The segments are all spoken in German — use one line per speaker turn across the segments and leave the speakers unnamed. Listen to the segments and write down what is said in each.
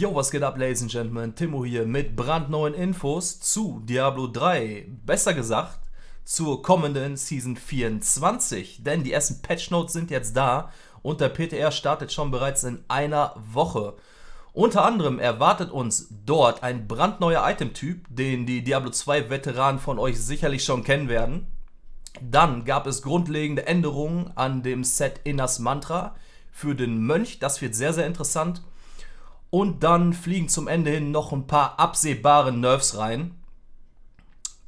Yo, was geht ab, Ladies and Gentlemen? Timo hier mit brandneuen Infos zu Diablo 3. Besser gesagt, zur kommenden Season 24. Denn die ersten Patch Notes sind jetzt da und der PTR startet schon bereits in einer Woche. Unter anderem erwartet uns dort ein brandneuer Itemtyp, den die Diablo 2 Veteranen von euch sicherlich schon kennen werden. Dann gab es grundlegende Änderungen an dem Set Inners Mantra für den Mönch. Das wird sehr, sehr interessant. Und dann fliegen zum Ende hin noch ein paar absehbare Nerfs rein.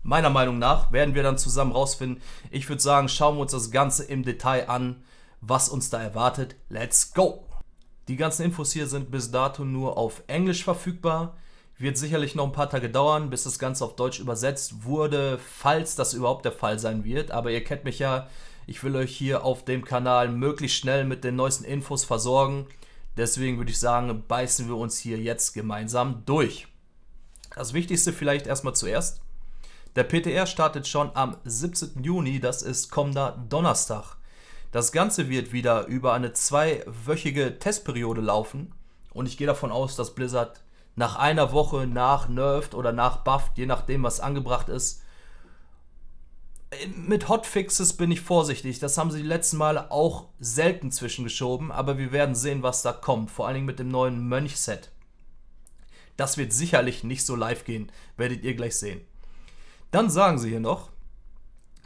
Meiner Meinung nach werden wir dann zusammen rausfinden. Ich würde sagen, schauen wir uns das Ganze im Detail an, was uns da erwartet. Let's go! Die ganzen Infos hier sind bis dato nur auf Englisch verfügbar. Wird sicherlich noch ein paar Tage dauern, bis das Ganze auf Deutsch übersetzt wurde, falls das überhaupt der Fall sein wird. Aber ihr kennt mich ja, ich will euch hier auf dem Kanal möglichst schnell mit den neuesten Infos versorgen. Deswegen würde ich sagen, beißen wir uns hier jetzt gemeinsam durch. Das Wichtigste vielleicht erstmal zuerst. Der PTR startet schon am 17. Juni, das ist kommender Donnerstag. Das Ganze wird wieder über eine zweiwöchige Testperiode laufen und ich gehe davon aus, dass Blizzard nach einer Woche nach Nerft oder nach Buff, je nachdem was angebracht ist, mit Hotfixes bin ich vorsichtig. Das haben sie die letzten Male auch selten zwischengeschoben, aber wir werden sehen, was da kommt. Vor allen Dingen mit dem neuen Mönch-Set. Das wird sicherlich nicht so live gehen, werdet ihr gleich sehen. Dann sagen sie hier noch,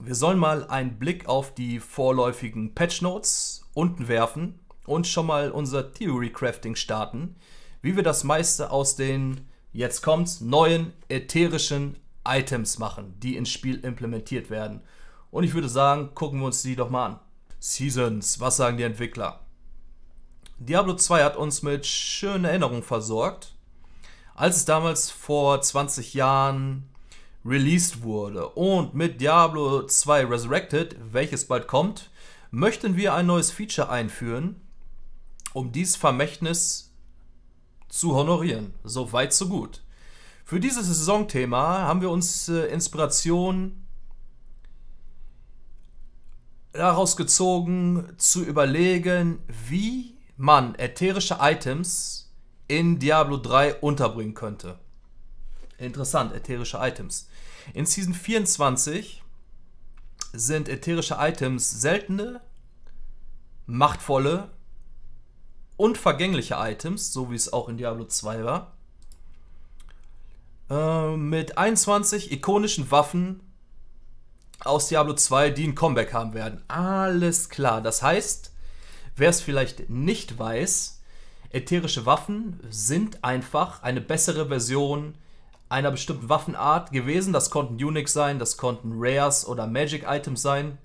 wir sollen mal einen Blick auf die vorläufigen Patch Notes unten werfen und schon mal unser Theory Crafting starten, wie wir das meiste aus den, jetzt kommt's, neuen ätherischen Items machen, die ins Spiel implementiert werden. Und ich würde sagen, gucken wir uns die doch mal an. Seasons, was sagen die Entwickler? Diablo 2 hat uns mit schönen Erinnerungen versorgt. Als es damals vor 20 Jahren released wurde und mit Diablo 2 Resurrected, welches bald kommt, möchten wir ein neues Feature einführen, um dieses Vermächtnis zu honorieren. So weit, so gut. Für dieses Saisonthema haben wir uns äh, Inspiration daraus gezogen, zu überlegen, wie man ätherische Items in Diablo 3 unterbringen könnte. Interessant, ätherische Items. In Season 24 sind ätherische Items seltene, machtvolle und vergängliche Items, so wie es auch in Diablo 2 war. Ähm, mit 21 ikonischen Waffen aus Diablo 2, die ein Comeback haben werden. Alles klar. Das heißt, wer es vielleicht nicht weiß, ätherische Waffen sind einfach eine bessere Version einer bestimmten Waffenart gewesen. Das konnten Unix sein, das konnten Rares oder Magic Items sein.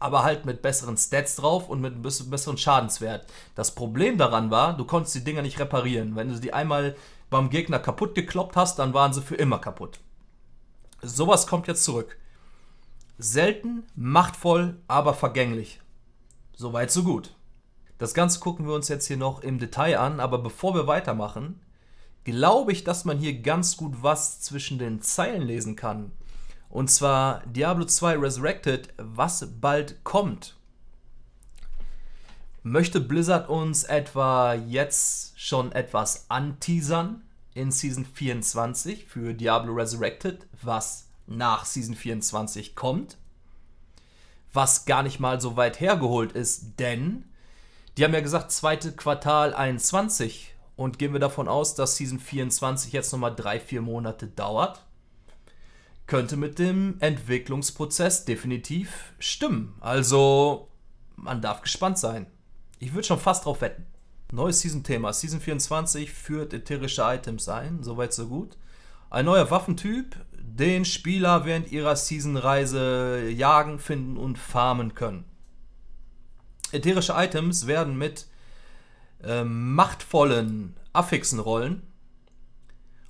Aber halt mit besseren Stats drauf und mit einem besseren Schadenswert. Das Problem daran war, du konntest die Dinger nicht reparieren. Wenn du die einmal beim Gegner kaputt gekloppt hast, dann waren sie für immer kaputt. Sowas kommt jetzt zurück. Selten, machtvoll, aber vergänglich. Soweit, so gut. Das Ganze gucken wir uns jetzt hier noch im Detail an, aber bevor wir weitermachen, glaube ich, dass man hier ganz gut was zwischen den Zeilen lesen kann. Und zwar Diablo 2 Resurrected, was bald kommt. Möchte Blizzard uns etwa jetzt schon etwas anteasern in Season 24 für Diablo Resurrected, was nach Season 24 kommt? Was gar nicht mal so weit hergeholt ist, denn die haben ja gesagt, zweite Quartal 21 und gehen wir davon aus, dass Season 24 jetzt nochmal drei, vier Monate dauert könnte mit dem Entwicklungsprozess definitiv stimmen. Also man darf gespannt sein ich würde schon fast drauf wetten. Neues Season-Thema. Season 24 führt ätherische Items ein. Soweit, so gut. Ein neuer Waffentyp, den Spieler während ihrer Season-Reise jagen, finden und farmen können. Ätherische Items werden mit äh, machtvollen Affixen-Rollen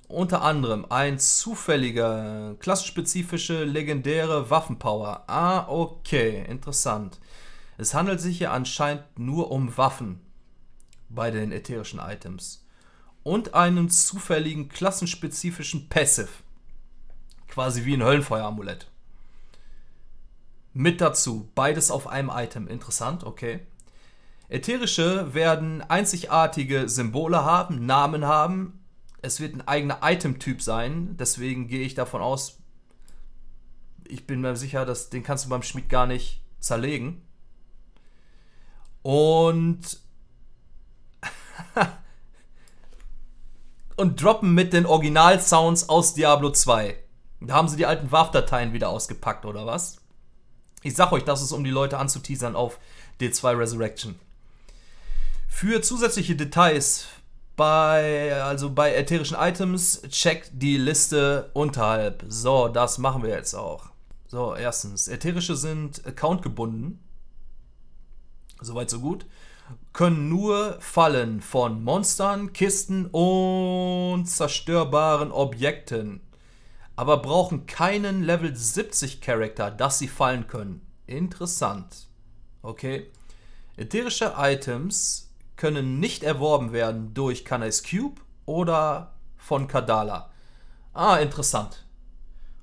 unter anderem ein zufälliger, klassenspezifische, legendäre Waffenpower. Ah, okay, interessant. Es handelt sich hier anscheinend nur um Waffen bei den ätherischen Items und einen zufälligen klassenspezifischen Passive. Quasi wie ein Höllenfeueramulett. Mit dazu, beides auf einem Item. Interessant, okay. Ätherische werden einzigartige Symbole haben, Namen haben. Es wird ein eigener Item-Typ sein. Deswegen gehe ich davon aus, ich bin mir sicher, dass den kannst du beim Schmied gar nicht zerlegen und und droppen mit den Original-Sounds aus Diablo 2. Da haben sie die alten WAV-Dateien wieder ausgepackt, oder was? Ich sag euch, das ist, um die Leute anzuteasern auf D2 Resurrection. Für zusätzliche Details bei, also bei ätherischen Items, checkt die Liste unterhalb. So, das machen wir jetzt auch. So, erstens, ätherische sind accountgebunden. Soweit so gut. Können nur Fallen von Monstern, Kisten und zerstörbaren Objekten. Aber brauchen keinen Level 70 Charakter, dass sie fallen können. Interessant. Okay. Ätherische Items können nicht erworben werden durch Kanais Cube oder von Kadala. Ah, interessant.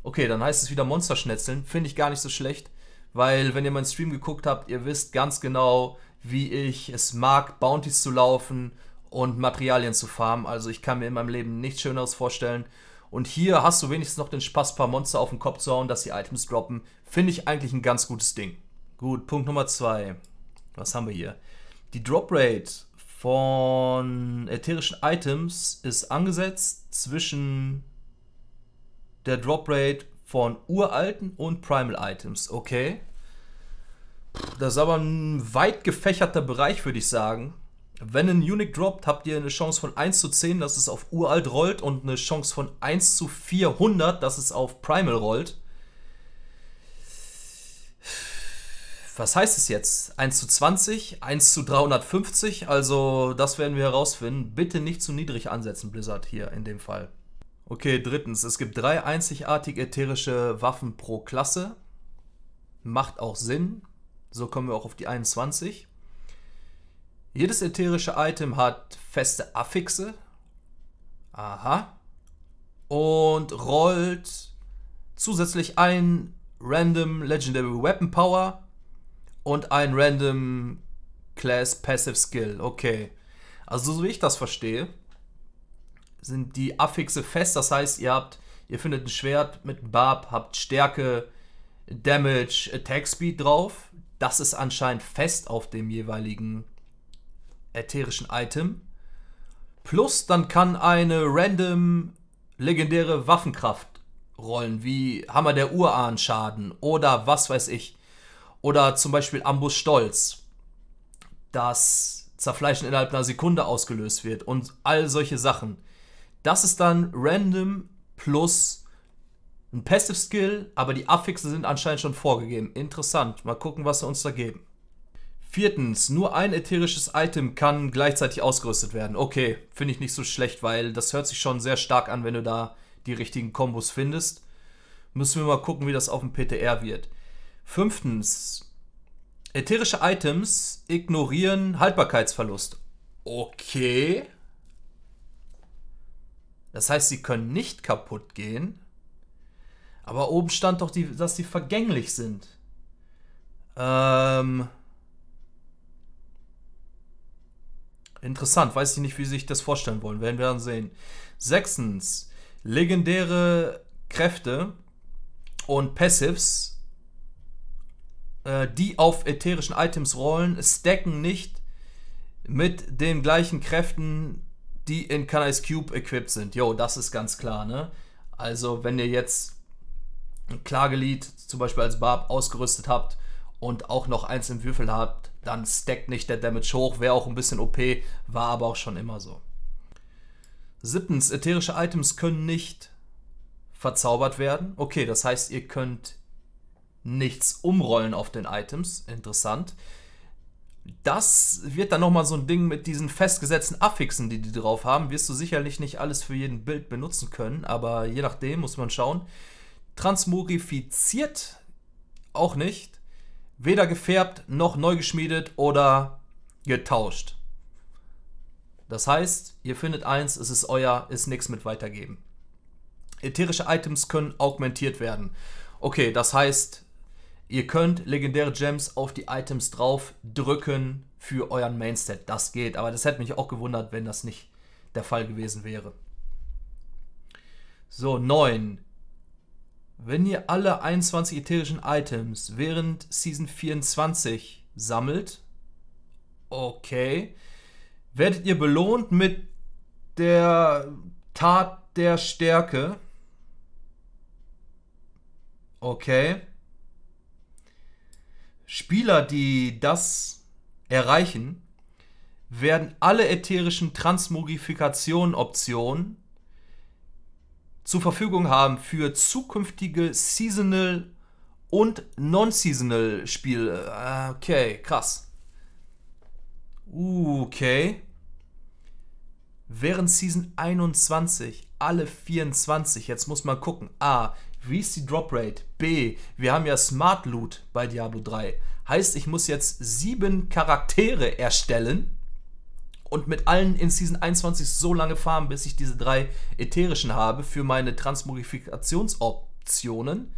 Okay, dann heißt es wieder Monsterschnetzeln. Finde ich gar nicht so schlecht weil wenn ihr meinen Stream geguckt habt, ihr wisst ganz genau, wie ich es mag, Bounties zu laufen und Materialien zu farmen. Also ich kann mir in meinem Leben nichts Schöneres vorstellen. Und hier hast du wenigstens noch den Spaß, ein paar Monster auf den Kopf zu hauen, dass sie Items droppen. Finde ich eigentlich ein ganz gutes Ding. Gut, Punkt Nummer zwei. Was haben wir hier? Die Drop Rate von ätherischen Items ist angesetzt zwischen der Drop Rate von uralten und Primal Items, okay? Das ist aber ein weit gefächerter Bereich, würde ich sagen. Wenn ein Unique droppt, habt ihr eine Chance von 1 zu 10, dass es auf uralt rollt und eine Chance von 1 zu 400, dass es auf Primal rollt. Was heißt es jetzt? 1 zu 20, 1 zu 350? Also das werden wir herausfinden. Bitte nicht zu niedrig ansetzen, Blizzard hier in dem Fall. Okay, drittens, es gibt drei einzigartig ätherische Waffen pro Klasse. Macht auch Sinn. So kommen wir auch auf die 21. Jedes ätherische Item hat feste Affixe. Aha. Und rollt zusätzlich ein Random Legendary Weapon Power und ein Random Class Passive Skill. Okay. Also so wie ich das verstehe, sind die Affixe fest. Das heißt, ihr habt, ihr findet ein Schwert mit Barb, habt Stärke, Damage, Attack Speed drauf. Das ist anscheinend fest auf dem jeweiligen ätherischen Item. Plus, dann kann eine random legendäre Waffenkraft rollen, wie Hammer der Urahn-Schaden oder was weiß ich. Oder zum Beispiel Ambus Stolz, das Zerfleischen innerhalb einer Sekunde ausgelöst wird und all solche Sachen. Das ist dann random plus ein Passive Skill, aber die Affixe sind anscheinend schon vorgegeben. Interessant. Mal gucken, was sie uns da geben. Viertens, nur ein ätherisches Item kann gleichzeitig ausgerüstet werden. Okay, finde ich nicht so schlecht, weil das hört sich schon sehr stark an, wenn du da die richtigen Kombos findest. Müssen wir mal gucken, wie das auf dem PTR wird. Fünftens, ätherische Items ignorieren Haltbarkeitsverlust. Okay, das heißt, sie können nicht kaputt gehen. Aber oben stand doch, die, dass sie vergänglich sind. Ähm. Interessant, weiß ich nicht, wie Sie sich das vorstellen wollen. Werden wir dann sehen. Sechstens, legendäre Kräfte und Passives, äh, die auf ätherischen Items rollen, stacken nicht mit den gleichen Kräften, die in Can Ice Cube equipped sind. Jo, das ist ganz klar, ne? Also, wenn ihr jetzt ein Klagelied zum Beispiel als Barb ausgerüstet habt und auch noch eins im Würfel habt, dann stackt nicht der Damage hoch, wäre auch ein bisschen OP, war aber auch schon immer so. Siebtens, ätherische Items können nicht verzaubert werden. Okay, das heißt, ihr könnt nichts umrollen auf den Items. Interessant das wird dann nochmal so ein Ding mit diesen festgesetzten Affixen, die die drauf haben. Wirst du sicherlich nicht alles für jeden Bild benutzen können, aber je nachdem muss man schauen. Transmogrifiziert auch nicht. Weder gefärbt noch neu geschmiedet oder getauscht. Das heißt, ihr findet eins, es ist euer, ist nichts mit weitergeben. Ätherische Items können augmentiert werden. Okay, das heißt, Ihr könnt legendäre Gems auf die Items drauf drücken für euren Mainstat. Das geht, aber das hätte mich auch gewundert, wenn das nicht der Fall gewesen wäre. So, 9. Wenn ihr alle 21 ätherischen Items während Season 24 sammelt, okay, werdet ihr belohnt mit der Tat der Stärke. Okay. Spieler, die das erreichen, werden alle ätherischen Transmogrifikation-Optionen zur Verfügung haben für zukünftige Seasonal und Non-Seasonal Spiele. Äh, okay, krass. Okay. Während Season 21 alle 24, jetzt muss man gucken. Ah, wie ist die Droprate? B. Wir haben ja Smart Loot bei Diablo 3. Heißt, ich muss jetzt sieben Charaktere erstellen und mit allen in Season 21 so lange farmen, bis ich diese drei ätherischen habe für meine Transmogrifikationsoptionen.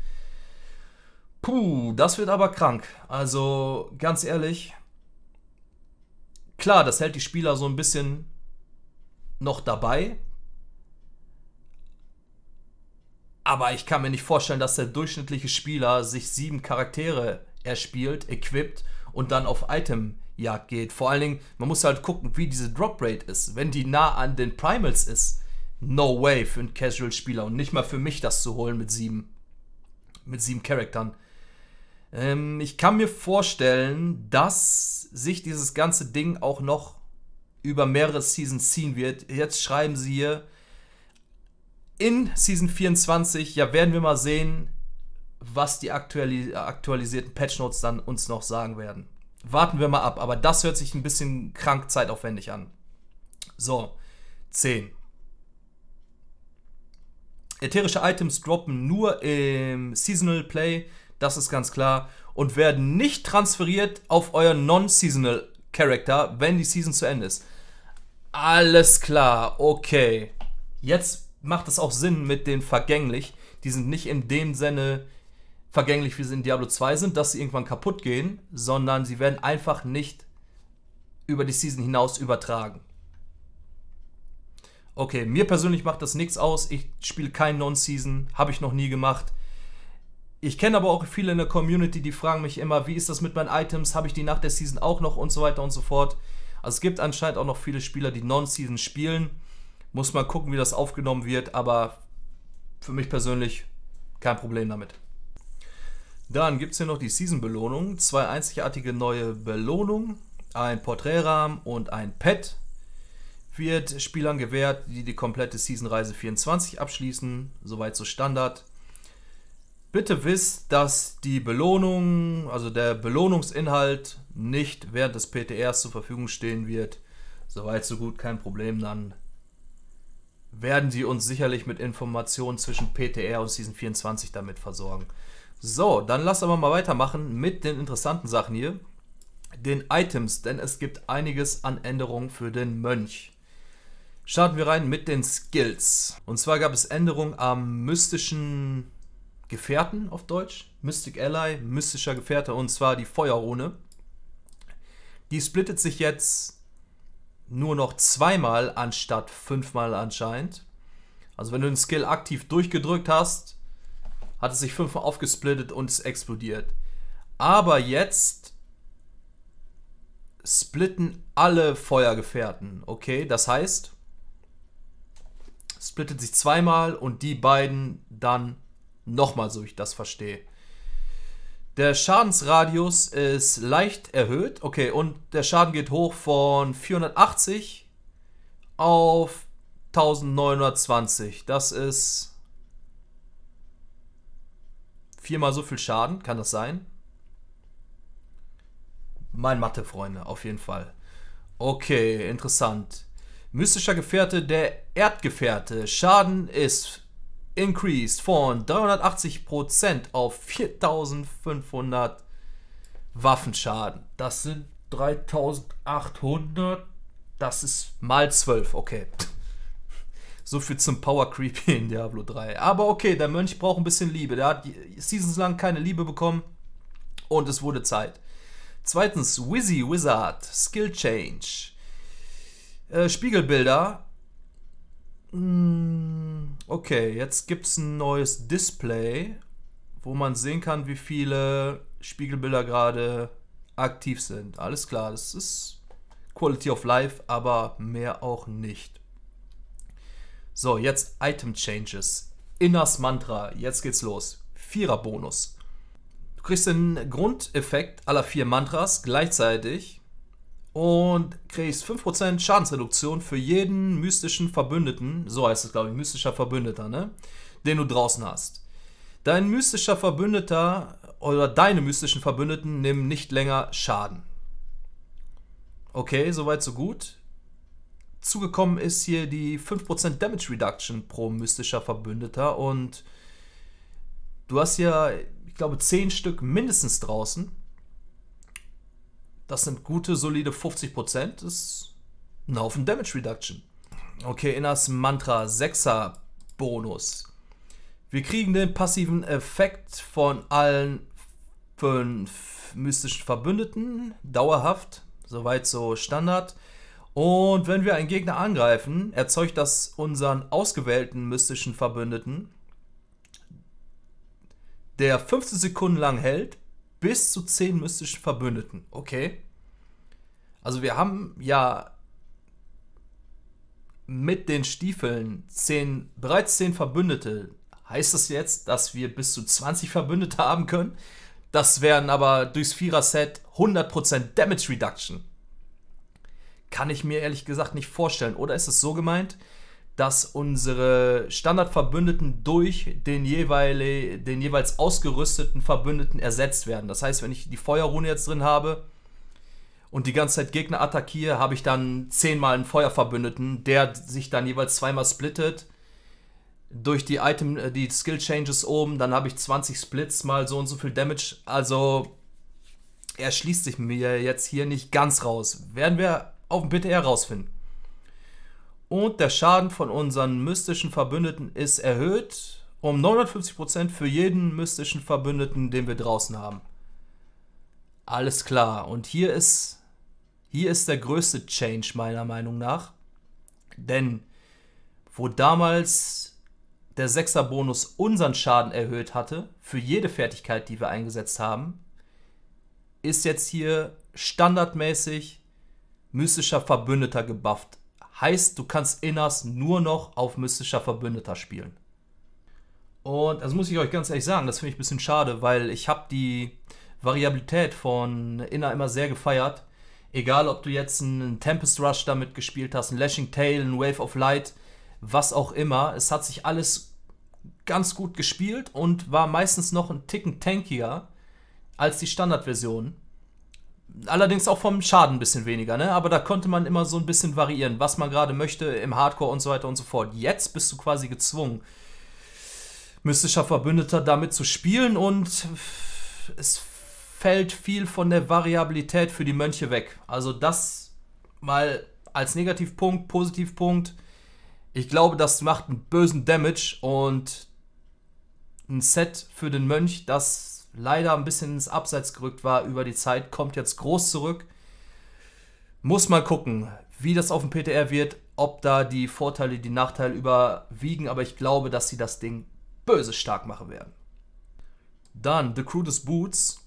Puh, das wird aber krank. Also ganz ehrlich, klar, das hält die Spieler so ein bisschen noch dabei, Aber ich kann mir nicht vorstellen, dass der durchschnittliche Spieler sich sieben Charaktere erspielt, equipped und dann auf Itemjagd geht. Vor allen Dingen, man muss halt gucken, wie diese Drop Rate ist. Wenn die nah an den Primals ist, no way für einen Casual-Spieler und nicht mal für mich das zu holen mit sieben, mit sieben Charaktern. Ähm, ich kann mir vorstellen, dass sich dieses ganze Ding auch noch über mehrere Seasons ziehen wird. Jetzt schreiben sie hier, in Season 24, ja, werden wir mal sehen, was die aktualis aktualisierten Patch Notes dann uns noch sagen werden. Warten wir mal ab, aber das hört sich ein bisschen krank zeitaufwendig an. So, 10. Ätherische Items droppen nur im Seasonal Play, das ist ganz klar, und werden nicht transferiert auf euren Non-Seasonal Character, wenn die Season zu Ende ist. Alles klar, okay. Jetzt macht es auch Sinn mit den vergänglich. Die sind nicht in dem Sinne vergänglich, wie sie in Diablo 2 sind, dass sie irgendwann kaputt gehen, sondern sie werden einfach nicht über die Season hinaus übertragen. Okay, mir persönlich macht das nichts aus. Ich spiele kein Non-Season, habe ich noch nie gemacht. Ich kenne aber auch viele in der Community, die fragen mich immer, wie ist das mit meinen Items? Habe ich die nach der Season auch noch und so weiter und so fort. Also es gibt anscheinend auch noch viele Spieler, die Non-Season spielen. Muss man gucken, wie das aufgenommen wird, aber für mich persönlich kein Problem damit. Dann gibt es hier noch die Season-Belohnung. Zwei einzigartige neue Belohnungen, ein Porträtrahmen und ein Pad wird Spielern gewährt, die die komplette Season-Reise 24 abschließen. Soweit so Standard. Bitte wisst, dass die Belohnung, also der Belohnungsinhalt nicht während des PTRs zur Verfügung stehen wird. Soweit so gut, kein Problem dann werden sie uns sicherlich mit Informationen zwischen PTR und Season 24 damit versorgen. So, dann lass aber mal weitermachen mit den interessanten Sachen hier. Den Items, denn es gibt einiges an Änderungen für den Mönch. Starten wir rein mit den Skills. Und zwar gab es Änderungen am mystischen Gefährten auf Deutsch. Mystic Ally, mystischer Gefährte und zwar die Feuerrune. Die splittet sich jetzt nur noch zweimal anstatt fünfmal anscheinend. Also wenn du den Skill aktiv durchgedrückt hast, hat es sich fünfmal aufgesplittet und es explodiert. Aber jetzt splitten alle Feuergefährten. Okay, das heißt, splittet sich zweimal und die beiden dann nochmal, so ich das verstehe. Der Schadensradius ist leicht erhöht. Okay, und der Schaden geht hoch von 480 auf 1920. Das ist viermal so viel Schaden. Kann das sein? Mein Mathe-Freunde, auf jeden Fall. Okay, interessant. Mystischer Gefährte, der Erdgefährte. Schaden ist increased von 380% auf 4500 Waffenschaden. Das sind 3800. Das ist mal 12, okay. So viel zum Power Creep in Diablo 3. Aber okay, der Mönch braucht ein bisschen Liebe. Der hat Seasons lang keine Liebe bekommen und es wurde Zeit. Zweitens, Wizzy Wizard, Skill Change. Äh, Spiegelbilder Mm, okay, jetzt gibt es ein neues Display, wo man sehen kann, wie viele Spiegelbilder gerade aktiv sind. Alles klar, das ist Quality of Life, aber mehr auch nicht. So, jetzt Item Changes. Inners Mantra, jetzt geht's los. Vierer Bonus. Du kriegst den Grundeffekt aller vier Mantras gleichzeitig und kriegst 5% Schadensreduktion für jeden mystischen Verbündeten, so heißt es glaube ich, mystischer Verbündeter, ne? den du draußen hast. Dein mystischer Verbündeter oder deine mystischen Verbündeten nehmen nicht länger Schaden. Okay, soweit so gut. Zugekommen ist hier die 5% Damage Reduction pro mystischer Verbündeter und du hast ja, ich glaube, 10 Stück mindestens draußen. Das sind gute, solide 50%. Das Ist ein Haufen Damage Reduction. Okay, Inners Mantra 6er Bonus. Wir kriegen den passiven Effekt von allen fünf mystischen Verbündeten. Dauerhaft. Soweit so Standard. Und wenn wir einen Gegner angreifen, erzeugt das unseren ausgewählten mystischen Verbündeten, der 15 Sekunden lang hält, bis zu zehn mystischen Verbündeten. Okay. Also wir haben ja mit den Stiefeln zehn, bereits zehn Verbündete. Heißt das jetzt, dass wir bis zu 20 Verbündete haben können? Das wären aber durchs Vierer-Set 100% Damage Reduction. Kann ich mir ehrlich gesagt nicht vorstellen. Oder ist es so gemeint, dass unsere Standardverbündeten durch den, jeweil, den jeweils ausgerüsteten Verbündeten ersetzt werden. Das heißt, wenn ich die Feuerrune jetzt drin habe und die ganze Zeit Gegner attackiere, habe ich dann zehnmal einen Feuerverbündeten, der sich dann jeweils zweimal splittet. Durch die Item, äh, die Skill Changes oben, dann habe ich 20 Splits mal so und so viel Damage. Also er schließt sich mir jetzt hier nicht ganz raus. Werden wir auf dem BTR rausfinden. Und der Schaden von unseren mystischen Verbündeten ist erhöht um 950% für jeden mystischen Verbündeten, den wir draußen haben. Alles klar. Und hier ist, hier ist der größte Change meiner Meinung nach. Denn wo damals der Sechser-Bonus unseren Schaden erhöht hatte, für jede Fertigkeit, die wir eingesetzt haben, ist jetzt hier standardmäßig mystischer Verbündeter gebufft. Heißt, du kannst Inners nur noch auf mystischer Verbündeter spielen. Und das muss ich euch ganz ehrlich sagen, das finde ich ein bisschen schade, weil ich habe die Variabilität von Inner immer sehr gefeiert. Egal, ob du jetzt einen Tempest Rush damit gespielt hast, einen Lashing Tail, einen Wave of Light, was auch immer. Es hat sich alles ganz gut gespielt und war meistens noch ein Ticken tankier als die Standardversion. Allerdings auch vom Schaden ein bisschen weniger, ne? Aber da konnte man immer so ein bisschen variieren, was man gerade möchte im Hardcore und so weiter und so fort. Jetzt bist du quasi gezwungen, mystischer Verbündeter damit zu spielen und es fällt viel von der Variabilität für die Mönche weg. Also das mal als Negativpunkt, Positivpunkt. Ich glaube, das macht einen bösen Damage und ein Set für den Mönch, das leider ein bisschen ins Abseits gerückt war über die Zeit, kommt jetzt groß zurück. Muss mal gucken, wie das auf dem PTR wird, ob da die Vorteile, die Nachteile überwiegen, aber ich glaube, dass sie das Ding böse stark machen werden. Dann The Crudest Boots.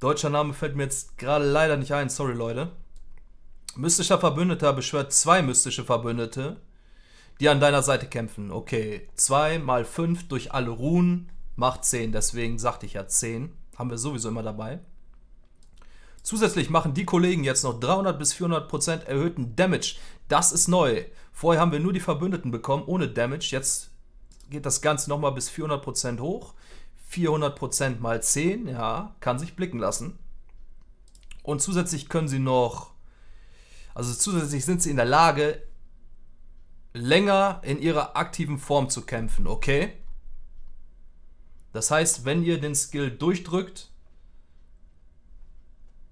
Deutscher Name fällt mir jetzt gerade leider nicht ein, sorry Leute. Mystischer Verbündeter beschwört zwei mystische Verbündete, die an deiner Seite kämpfen. Okay, 2 mal 5 durch alle Runen macht 10. Deswegen sagte ich ja 10. Haben wir sowieso immer dabei. Zusätzlich machen die Kollegen jetzt noch 300 bis 400 erhöhten Damage. Das ist neu. Vorher haben wir nur die Verbündeten bekommen ohne Damage. Jetzt geht das Ganze nochmal bis 400 hoch. 400 mal 10, ja, kann sich blicken lassen. Und zusätzlich können sie noch, also zusätzlich sind sie in der Lage, länger in ihrer aktiven Form zu kämpfen, okay? Das heißt, wenn ihr den Skill durchdrückt,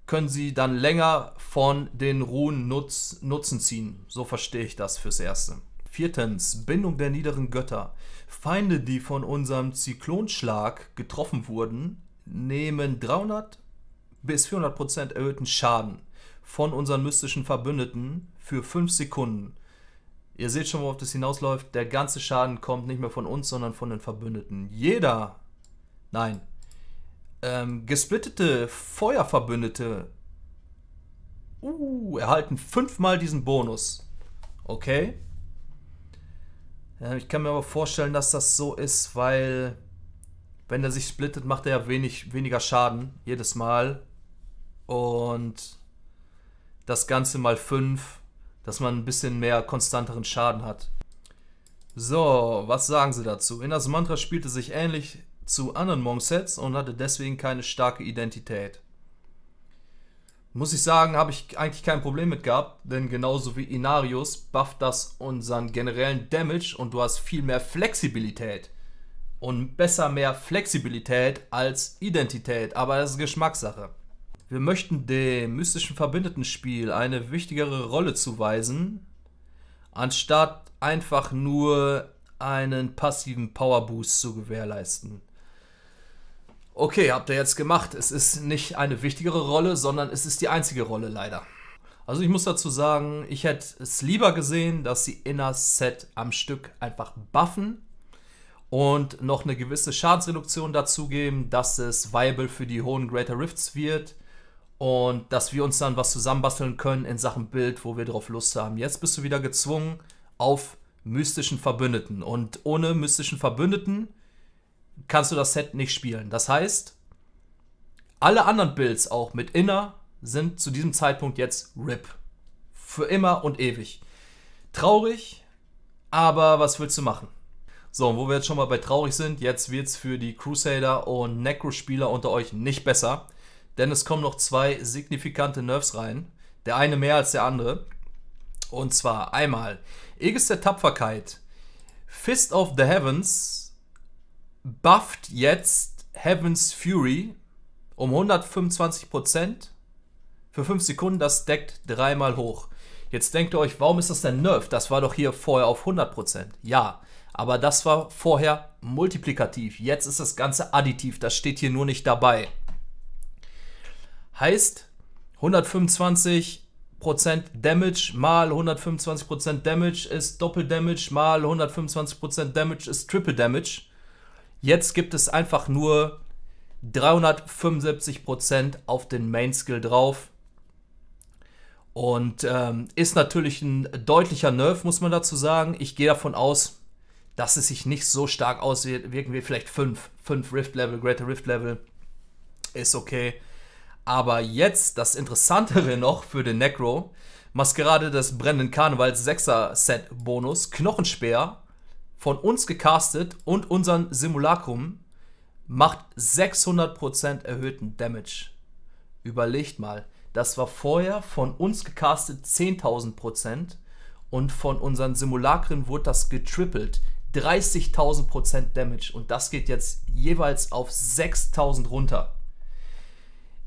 können sie dann länger von den Ruhen Nutz, Nutzen ziehen. So verstehe ich das fürs Erste. Viertens, Bindung der niederen Götter. Feinde, die von unserem Zyklonschlag getroffen wurden, nehmen 300 bis 400 erhöhten Schaden von unseren mystischen Verbündeten für 5 Sekunden. Ihr seht schon, worauf das hinausläuft. Der ganze Schaden kommt nicht mehr von uns, sondern von den Verbündeten. Jeder Nein. Ähm, gesplittete Feuerverbündete uh, erhalten fünfmal diesen Bonus. Okay. Ähm, ich kann mir aber vorstellen, dass das so ist, weil wenn er sich splittet, macht er ja wenig, weniger Schaden jedes Mal. Und das Ganze mal fünf, dass man ein bisschen mehr konstanteren Schaden hat. So, was sagen sie dazu? Innas Mantra spielte sich ähnlich zu anderen Monk-Sets und hatte deswegen keine starke Identität. Muss ich sagen, habe ich eigentlich kein Problem mit gehabt, denn genauso wie Inarius bufft das unseren generellen Damage und du hast viel mehr Flexibilität. Und besser mehr Flexibilität als Identität, aber das ist Geschmackssache. Wir möchten dem mystischen verbindeten Spiel eine wichtigere Rolle zuweisen, anstatt einfach nur einen passiven Powerboost zu gewährleisten. Okay, habt ihr jetzt gemacht. Es ist nicht eine wichtigere Rolle, sondern es ist die einzige Rolle leider. Also ich muss dazu sagen, ich hätte es lieber gesehen, dass sie Inner Set am Stück einfach buffen und noch eine gewisse Schadensreduktion dazugeben, dass es viable für die hohen Greater Rifts wird und dass wir uns dann was zusammenbasteln können in Sachen Bild, wo wir drauf Lust haben. Jetzt bist du wieder gezwungen auf mystischen Verbündeten und ohne mystischen Verbündeten kannst du das Set nicht spielen. Das heißt, alle anderen Builds auch mit Inner sind zu diesem Zeitpunkt jetzt RIP. Für immer und ewig. Traurig, aber was willst du machen? So, und wo wir jetzt schon mal bei traurig sind, jetzt wird es für die Crusader und Necro-Spieler unter euch nicht besser, denn es kommen noch zwei signifikante Nerfs rein. Der eine mehr als der andere. Und zwar einmal Aegis der Tapferkeit, Fist of the Heavens bufft jetzt Heaven's Fury um 125% für 5 Sekunden. Das deckt dreimal hoch. Jetzt denkt ihr euch, warum ist das denn Nerf? Das war doch hier vorher auf 100%. Ja, aber das war vorher multiplikativ. Jetzt ist das Ganze additiv. Das steht hier nur nicht dabei. Heißt, 125% Damage mal 125% Damage ist Doppel-Damage mal 125% Damage ist Triple Damage. Jetzt gibt es einfach nur 375% auf den Main Skill drauf. Und ähm, ist natürlich ein deutlicher Nerf, muss man dazu sagen. Ich gehe davon aus, dass es sich nicht so stark auswirken wie Vielleicht 5. 5 Rift Level, Greater Rift Level. Ist okay. Aber jetzt das Interessantere noch für den Necro. Maskerade des brennenden Karnevals 6er Set Bonus. Knochenspeer von uns gecastet und unseren Simulacrum macht 600% erhöhten Damage. Überlegt mal, das war vorher von uns gecastet 10.000% und von unseren Simulacren wurde das getrippelt. 30.000% Damage und das geht jetzt jeweils auf 6.000 runter.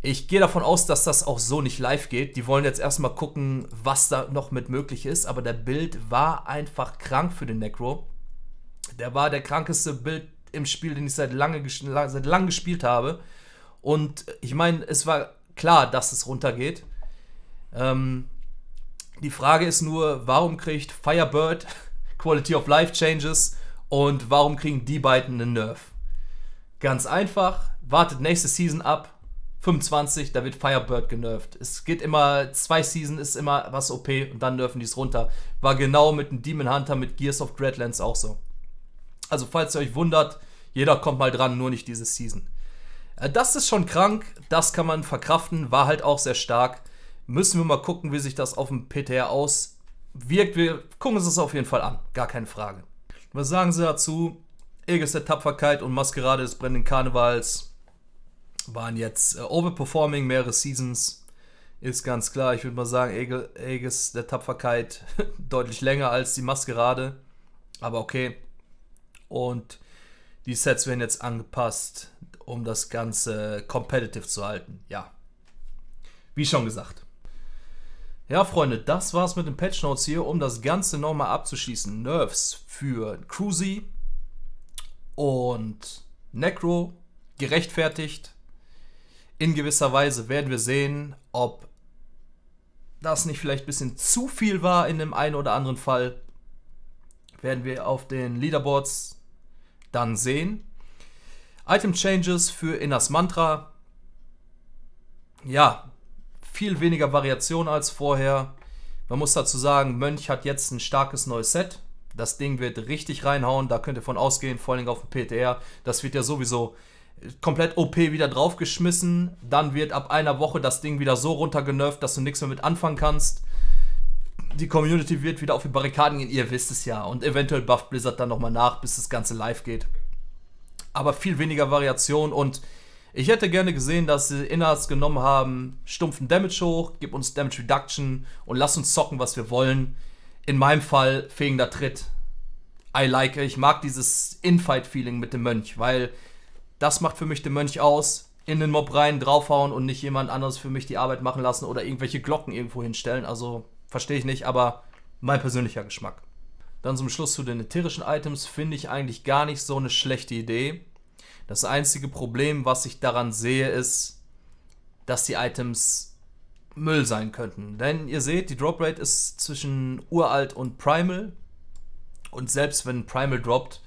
Ich gehe davon aus, dass das auch so nicht live geht. Die wollen jetzt erstmal gucken, was da noch mit möglich ist, aber der Bild war einfach krank für den Necro. Der war der krankeste Bild im Spiel, den ich seit lange seit langem gespielt habe. Und ich meine, es war klar, dass es runtergeht. Ähm, die Frage ist nur, warum kriegt Firebird Quality of Life Changes und warum kriegen die beiden einen Nerf? Ganz einfach, wartet nächste Season ab. 25, da wird Firebird genervt. Es geht immer, zwei Season ist immer was OP und dann nerven die es runter. War genau mit dem Demon Hunter, mit Gears of Dreadlands auch so. Also falls ihr euch wundert, jeder kommt mal dran, nur nicht diese Season. Äh, das ist schon krank, das kann man verkraften, war halt auch sehr stark. Müssen wir mal gucken, wie sich das auf dem PTR auswirkt. Wir gucken uns das auf jeden Fall an, gar keine Frage. Was sagen sie dazu? Aegis der Tapferkeit und Maskerade des brennenden Karnevals waren jetzt äh, overperforming mehrere Seasons. Ist ganz klar, ich würde mal sagen, Aegis der Tapferkeit deutlich länger als die Maskerade. Aber okay, und die Sets werden jetzt angepasst, um das Ganze competitive zu halten. Ja. Wie schon gesagt. Ja, Freunde, das war's mit den Patch Notes hier, um das Ganze nochmal abzuschließen. Nerves für Cruzy und Necro gerechtfertigt. In gewisser Weise werden wir sehen, ob das nicht vielleicht ein bisschen zu viel war in dem einen oder anderen Fall. Werden wir auf den Leaderboards dann sehen. Item Changes für Innas Mantra. Ja, viel weniger Variation als vorher. Man muss dazu sagen, Mönch hat jetzt ein starkes neues Set. Das Ding wird richtig reinhauen, da könnt ihr von ausgehen, vor allem auf dem PTR. Das wird ja sowieso komplett OP wieder draufgeschmissen. Dann wird ab einer Woche das Ding wieder so runtergenervt, dass du nichts mehr mit anfangen kannst die Community wird wieder auf die Barrikaden gehen, ihr wisst es ja. Und eventuell bufft Blizzard dann nochmal nach, bis das Ganze live geht. Aber viel weniger Variation und ich hätte gerne gesehen, dass sie Inners genommen haben, stumpfen Damage hoch, gib uns Damage Reduction und lass uns zocken, was wir wollen. In meinem Fall fegender Tritt. I like, ich mag dieses Infight-Feeling mit dem Mönch, weil das macht für mich den Mönch aus. In den Mob rein, draufhauen und nicht jemand anderes für mich die Arbeit machen lassen oder irgendwelche Glocken irgendwo hinstellen. Also Verstehe ich nicht, aber mein persönlicher Geschmack. Dann zum Schluss zu den ätherischen Items finde ich eigentlich gar nicht so eine schlechte Idee. Das einzige Problem, was ich daran sehe, ist, dass die Items Müll sein könnten. Denn ihr seht, die Drop Rate ist zwischen Uralt und Primal. Und selbst wenn Primal droppt,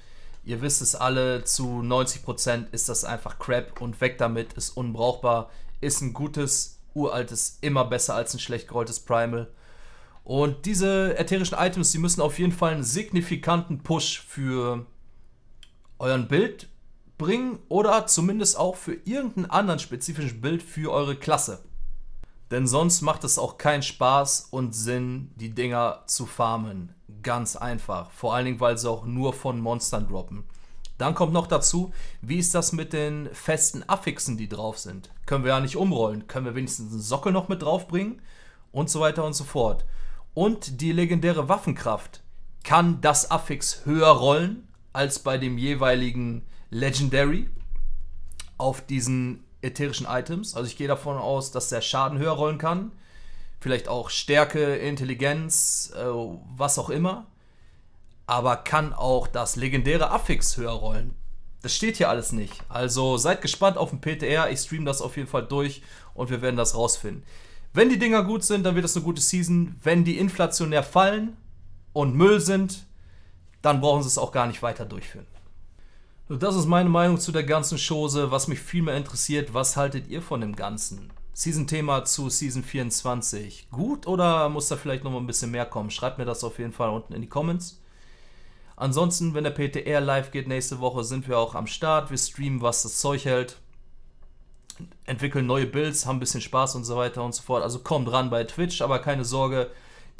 ihr wisst es alle, zu 90% ist das einfach Crap und weg damit, ist unbrauchbar. Ist ein gutes, uraltes immer besser als ein schlecht gerolltes Primal. Und diese ätherischen Items, die müssen auf jeden Fall einen signifikanten Push für euren Bild bringen oder zumindest auch für irgendeinen anderen spezifischen Bild für eure Klasse. Denn sonst macht es auch keinen Spaß und Sinn, die Dinger zu farmen. Ganz einfach. Vor allen Dingen, weil sie auch nur von Monstern droppen. Dann kommt noch dazu, wie ist das mit den festen Affixen, die drauf sind? Können wir ja nicht umrollen. Können wir wenigstens einen Sockel noch mit draufbringen? Und so weiter und so fort. Und die legendäre Waffenkraft kann das Affix höher rollen als bei dem jeweiligen Legendary auf diesen ätherischen Items. Also ich gehe davon aus, dass der Schaden höher rollen kann. Vielleicht auch Stärke, Intelligenz, äh, was auch immer. Aber kann auch das legendäre Affix höher rollen. Das steht hier alles nicht. Also seid gespannt auf den PTR. Ich stream das auf jeden Fall durch und wir werden das rausfinden. Wenn die Dinger gut sind, dann wird das eine gute Season. Wenn die inflationär fallen und Müll sind, dann brauchen sie es auch gar nicht weiter durchführen. So, das ist meine Meinung zu der ganzen Chose. Was mich viel mehr interessiert, was haltet ihr von dem Ganzen? Season-Thema zu Season 24. Gut oder muss da vielleicht noch mal ein bisschen mehr kommen? Schreibt mir das auf jeden Fall unten in die Comments. Ansonsten, wenn der PTR live geht nächste Woche, sind wir auch am Start. Wir streamen, was das Zeug hält entwickeln neue Builds, haben ein bisschen Spaß und so weiter und so fort. Also kommt dran bei Twitch, aber keine Sorge,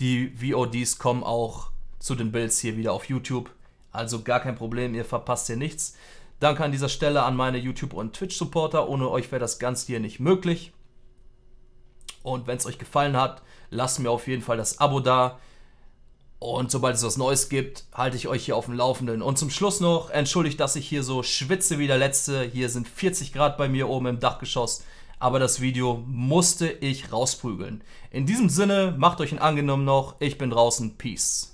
die VODs kommen auch zu den Builds hier wieder auf YouTube. Also gar kein Problem, ihr verpasst hier nichts. Danke an dieser Stelle an meine YouTube- und Twitch-Supporter. Ohne euch wäre das Ganze hier nicht möglich. Und wenn es euch gefallen hat, lasst mir auf jeden Fall das Abo da. Und sobald es was Neues gibt, halte ich euch hier auf dem Laufenden. Und zum Schluss noch, entschuldigt, dass ich hier so schwitze wie der Letzte. Hier sind 40 Grad bei mir oben im Dachgeschoss. Aber das Video musste ich rausprügeln. In diesem Sinne, macht euch einen angenommen noch. Ich bin draußen. Peace.